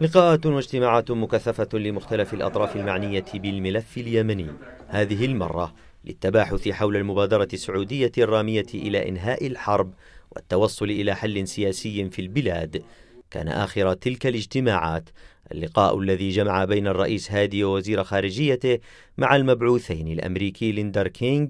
لقاءات واجتماعات مكثفة لمختلف الأطراف المعنية بالملف اليمني هذه المرة للتباحث حول المبادرة السعودية الرامية إلى إنهاء الحرب والتوصل إلى حل سياسي في البلاد كان آخر تلك الاجتماعات اللقاء الذي جمع بين الرئيس هادي ووزير خارجيته مع المبعوثين الأمريكي ليندر كينغ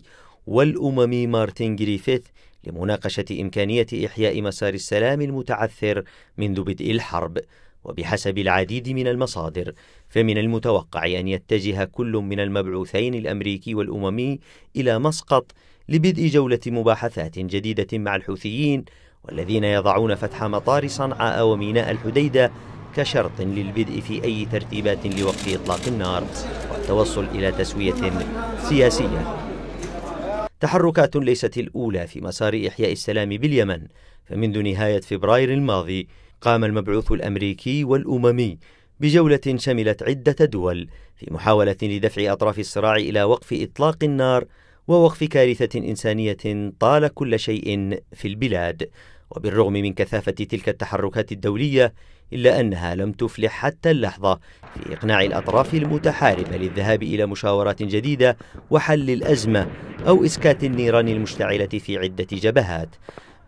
والأممي مارتن جريفيث لمناقشة إمكانية إحياء مسار السلام المتعثر منذ بدء الحرب وبحسب العديد من المصادر فمن المتوقع أن يتجه كل من المبعوثين الأمريكي والأممي إلى مسقط لبدء جولة مباحثات جديدة مع الحوثيين والذين يضعون فتح مطار صنعاء وميناء الحديدة كشرط للبدء في أي ترتيبات لوقف إطلاق النار والتوصل إلى تسوية سياسية تحركات ليست الأولى في مسار إحياء السلام باليمن فمنذ نهاية فبراير الماضي قام المبعوث الأمريكي والأممي بجولة شملت عدة دول في محاولة لدفع أطراف الصراع إلى وقف إطلاق النار ووقف كارثة إنسانية طال كل شيء في البلاد وبالرغم من كثافة تلك التحركات الدولية إلا أنها لم تفلح حتى اللحظة في إقناع الأطراف المتحاربة للذهاب إلى مشاورات جديدة وحل الأزمة أو إسكات النيران المشتعلة في عدة جبهات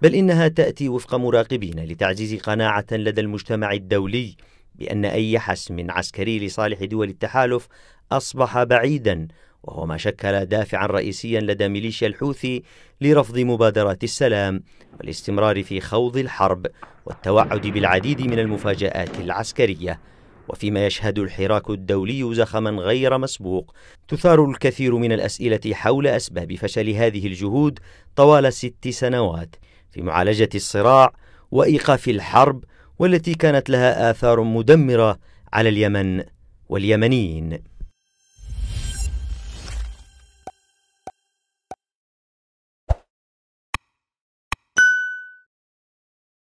بل إنها تأتي وفق مراقبين لتعزيز قناعة لدى المجتمع الدولي بأن أي حسم عسكري لصالح دول التحالف أصبح بعيدا وهو ما شكل دافعا رئيسيا لدى ميليشيا الحوثي لرفض مبادرات السلام والاستمرار في خوض الحرب والتوعد بالعديد من المفاجآت العسكرية وفيما يشهد الحراك الدولي زخما غير مسبوق تثار الكثير من الأسئلة حول أسباب فشل هذه الجهود طوال ست سنوات في معالجة الصراع وإيقاف الحرب والتي كانت لها آثار مدمرة على اليمن واليمنيين